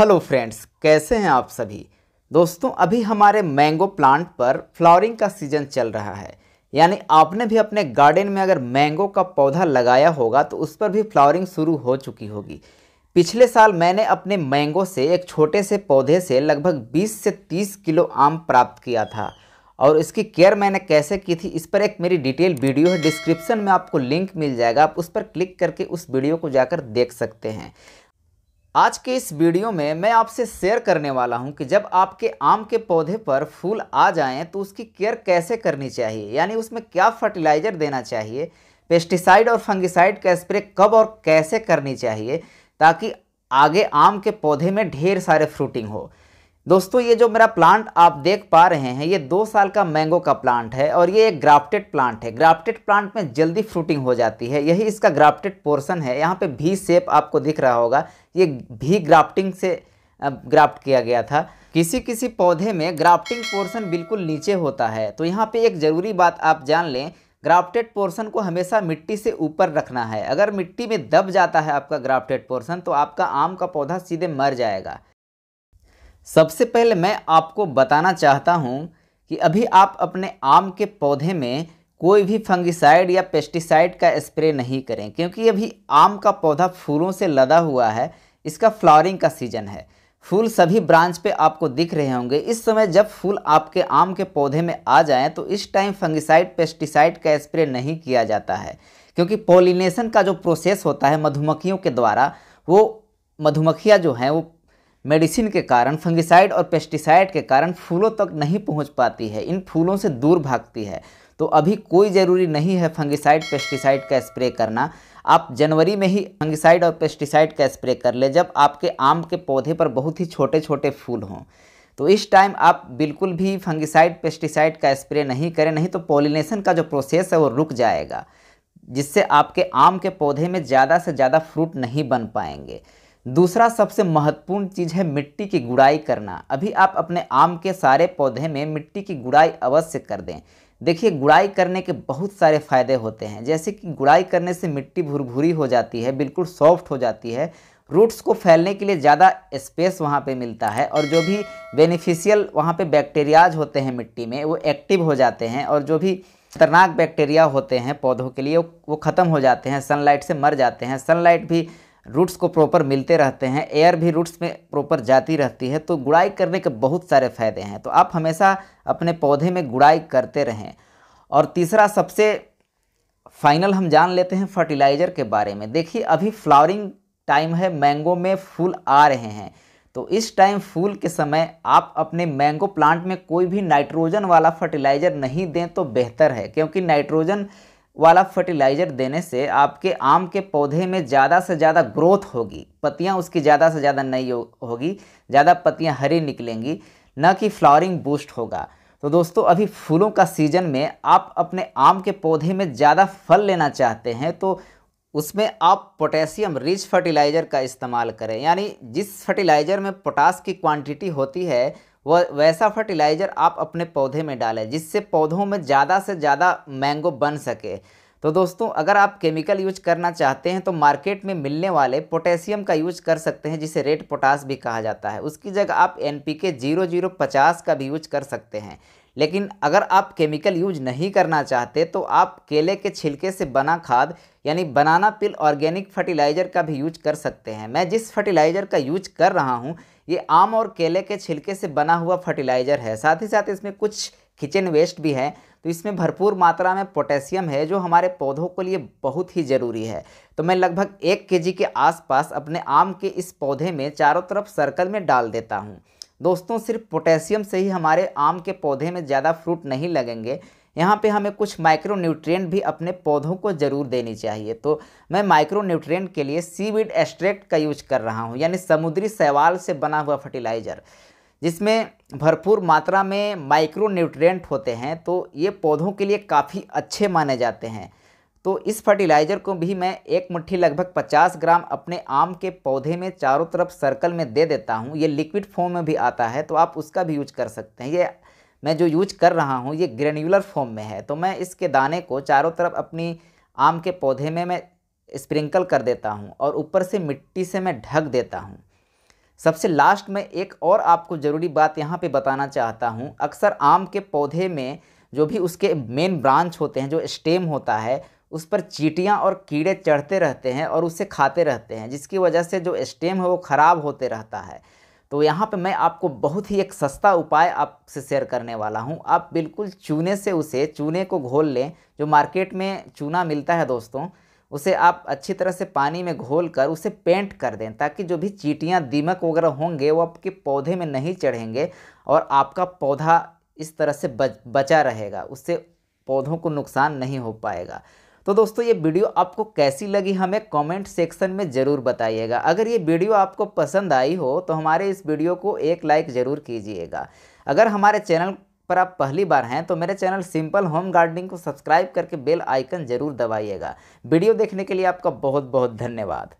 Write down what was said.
hello friends कैसे हैं आप सभी दोस्तों अभी हमारे मैंगो प्लांट पर फ्लावरिंग का सीजन चल रहा है यानी आपने भी अपने गार्डन में अगर मैंगो का पौधा लगाया होगा तो उस पर भी फ्लावरिंग शुरू हो चुकी होगी पिछले साल मैंने अपने मैंगो से एक छोटे से पौधे से लगभग 20 से 30 किलो आम प्राप्त किया था और इसकी केयर मैंने कैसे की थी इस पर एक मेरी डिटेल वीडियो है डिस्क्रिप्शन में आपको लिंक मिल जाएगा आप उस पर क्लिक करके उस वीडियो को जाकर देख सकते हैं आज के इस वीडियो में मैं आपसे शेयर करने वाला हूं कि जब आपके आम के पौधे पर फूल आ जाएं तो उसकी केयर कैसे करनी चाहिए यानी उसमें क्या फर्टिलाइज़र देना चाहिए पेस्टिसाइड और फंगिसाइड का स्प्रे कब और कैसे करनी चाहिए ताकि आगे आम के पौधे में ढेर सारे फ्रूटिंग हो दोस्तों ये जो मेरा प्लांट आप देख पा रहे हैं ये दो साल का मैंगो का प्लांट है और ये एक ग्राफ्टेड प्लांट है ग्राफ्टेड प्लांट में जल्दी फ्रूटिंग हो जाती है यही इसका ग्राफ्टेड पोर्शन है यहाँ पे भी शेप आपको दिख रहा होगा ये भी ग्राफ्टिंग से ग्राफ्ट किया गया था किसी किसी पौधे में ग्राफ्टिंग पोर्सन बिल्कुल नीचे होता है तो यहाँ पर एक ज़रूरी बात आप जान लें ग्राफ्टेड पोर्सन को हमेशा मिट्टी से ऊपर रखना है अगर मिट्टी में दब जाता है आपका ग्राफ्टेड पोर्सन तो आपका आम का पौधा सीधे मर जाएगा सबसे पहले मैं आपको बताना चाहता हूँ कि अभी आप अपने आम के पौधे में कोई भी फंगिसाइड या पेस्टिसाइड का स्प्रे नहीं करें क्योंकि अभी आम का पौधा फूलों से लदा हुआ है इसका फ्लावरिंग का सीजन है फूल सभी ब्रांच पे आपको दिख रहे होंगे इस समय जब फूल आपके आम के पौधे में आ जाएं तो इस टाइम फंगिसाइड पेस्टिसाइड का स्प्रे नहीं किया जाता है क्योंकि पोलिनेशन का जो प्रोसेस होता है मधुमक्खियों के द्वारा वो मधुमक्खियाँ जो हैं वो मेडिसिन के कारण फंगिसाइड और पेस्टिसाइड के कारण फूलों तक नहीं पहुंच पाती है इन फूलों से दूर भागती है तो अभी कोई ज़रूरी नहीं है फंगिसाइड पेस्टिसाइड का स्प्रे करना आप जनवरी में ही फंगिसाइड और पेस्टिसाइड का स्प्रे कर ले जब आपके आम के पौधे पर बहुत ही छोटे छोटे फूल हों तो इस टाइम आप बिल्कुल भी फंगिसाइड पेस्टिसाइड का स्प्रे नहीं करें नहीं तो पॉलिनेशन का जो प्रोसेस है वो रुक जाएगा जिससे आपके आम के पौधे में ज़्यादा से ज़्यादा फ्रूट नहीं बन पाएंगे दूसरा सबसे महत्वपूर्ण चीज़ है मिट्टी की गुड़ाई करना अभी आप अपने आम के सारे पौधे में मिट्टी की गुड़ाई अवश्य कर दें देखिए गुड़ाई करने के बहुत सारे फ़ायदे होते हैं जैसे कि गुड़ाई करने से मिट्टी भुरभुरी हो जाती है बिल्कुल सॉफ्ट हो जाती है रूट्स को फैलने के लिए ज़्यादा स्पेस वहाँ पे मिलता है और जो भी बेनिफिशियल वहाँ पे बैक्टीरियाज होते हैं मिट्टी में वो एक्टिव हो जाते हैं और जो भी खतरनाक बैक्टीरिया होते हैं पौधों के लिए वो ख़त्म हो जाते हैं सनलाइट से मर जाते हैं सनलाइट भी रूट्स को प्रॉपर मिलते रहते हैं एयर भी रूट्स में प्रॉपर जाती रहती है तो गुड़ाई करने के बहुत सारे फ़ायदे हैं तो आप हमेशा अपने पौधे में गुड़ाई करते रहें और तीसरा सबसे फाइनल हम जान लेते हैं फर्टिलाइज़र के बारे में देखिए अभी फ्लावरिंग टाइम है मैंगो में फूल आ रहे हैं तो इस टाइम फूल के समय आप अपने मैंगो प्लांट में कोई भी नाइट्रोजन वाला फर्टिलाइज़र नहीं दें तो बेहतर है क्योंकि नाइट्रोजन वाला फर्टिलाइज़र देने से आपके आम के पौधे में ज़्यादा से ज़्यादा ग्रोथ होगी पत्तियाँ उसकी ज़्यादा से ज़्यादा नई होगी ज़्यादा पत्तियाँ हरी निकलेंगी न कि फ्लावरिंग बूस्ट होगा तो दोस्तों अभी फूलों का सीजन में आप अपने आम के पौधे में ज़्यादा फल लेना चाहते हैं तो उसमें आप पोटेशियम रिच फर्टिलाइज़र का इस्तेमाल करें यानी जिस फर्टिलाइज़र में पोटास की क्वांटिटी होती है वह वैसा फर्टिलाइज़र आप अपने पौधे में डालें जिससे पौधों में ज़्यादा से ज़्यादा मैंगो बन सके तो दोस्तों अगर आप केमिकल यूज करना चाहते हैं तो मार्केट में मिलने वाले पोटेशियम का यूज कर सकते हैं जिसे रेड पोटास भी कहा जाता है उसकी जगह आप N P K zero zero पचास का भी यूज कर सकते हैं लेकिन अगर आप केमिकल यूज नहीं करना चाहते तो आप केले के छिलके से बना खाद यानी बनाना पिल ऑर्गेनिक फर्टिलाइज़र का भी यूज कर सकते हैं मैं जिस फर्टिलाइज़र का यूज कर रहा हूँ ये आम और केले के छिलके से बना हुआ फर्टिलाइज़र है साथ ही साथ इसमें कुछ किचन वेस्ट भी है तो इसमें भरपूर मात्रा में पोटेशियम है जो हमारे पौधों के लिए बहुत ही ज़रूरी है तो मैं लगभग एक के के आसपास अपने आम के इस पौधे में चारों तरफ सर्कल में डाल देता हूँ दोस्तों सिर्फ पोटेशियम से ही हमारे आम के पौधे में ज़्यादा फ्रूट नहीं लगेंगे यहाँ पे हमें कुछ माइक्रो न्यूट्रिएंट भी अपने पौधों को ज़रूर देनी चाहिए तो मैं माइक्रो न्यूट्रिएंट के लिए सीविड एक्स्ट्रैक्ट का यूज कर रहा हूँ यानी समुद्री सवाल से बना हुआ फर्टिलाइज़र जिसमें भरपूर मात्रा में माइक्रो न्यूट्रियट होते हैं तो ये पौधों के लिए काफ़ी अच्छे माने जाते हैं तो इस फर्टिलाइज़र को भी मैं एक मुट्ठी लगभग 50 ग्राम अपने आम के पौधे में चारों तरफ सर्कल में दे देता हूँ ये लिक्विड फॉर्म में भी आता है तो आप उसका भी यूज कर सकते हैं ये मैं जो यूज कर रहा हूँ ये ग्रेन्यूलर फॉर्म में है तो मैं इसके दाने को चारों तरफ अपनी आम के पौधे में मैं स्प्रिंकल कर देता हूँ और ऊपर से मिट्टी से मैं ढक देता हूँ सबसे लास्ट में एक और आपको ज़रूरी बात यहाँ पे बताना चाहता हूँ अक्सर आम के पौधे में जो भी उसके मेन ब्रांच होते हैं जो स्टेम होता है उस पर चीटियाँ और कीड़े चढ़ते रहते हैं और उसे खाते रहते हैं जिसकी वजह से जो स्टेम है वो ख़राब होते रहता है तो यहाँ पे मैं आपको बहुत ही एक सस्ता उपाय आपसे शेयर करने वाला हूँ आप बिल्कुल चूने से उसे चूने को घोल लें जो मार्केट में चूना मिलता है दोस्तों उसे आप अच्छी तरह से पानी में घोल कर उसे पेंट कर दें ताकि जो भी चीटियाँ दीमक वगैरह होंगे वो आपके पौधे में नहीं चढ़ेंगे और आपका पौधा इस तरह से बच बचा रहेगा उससे पौधों को नुकसान नहीं हो पाएगा तो दोस्तों ये वीडियो आपको कैसी लगी हमें कमेंट सेक्शन में ज़रूर बताइएगा अगर ये वीडियो आपको पसंद आई हो तो हमारे इस वीडियो को एक लाइक ज़रूर कीजिएगा अगर हमारे चैनल पर आप पहली बार हैं तो मेरे चैनल सिंपल होम गार्डनिंग को सब्सक्राइब करके बेल आइकन ज़रूर दबाइएगा वीडियो देखने के लिए आपका बहुत बहुत धन्यवाद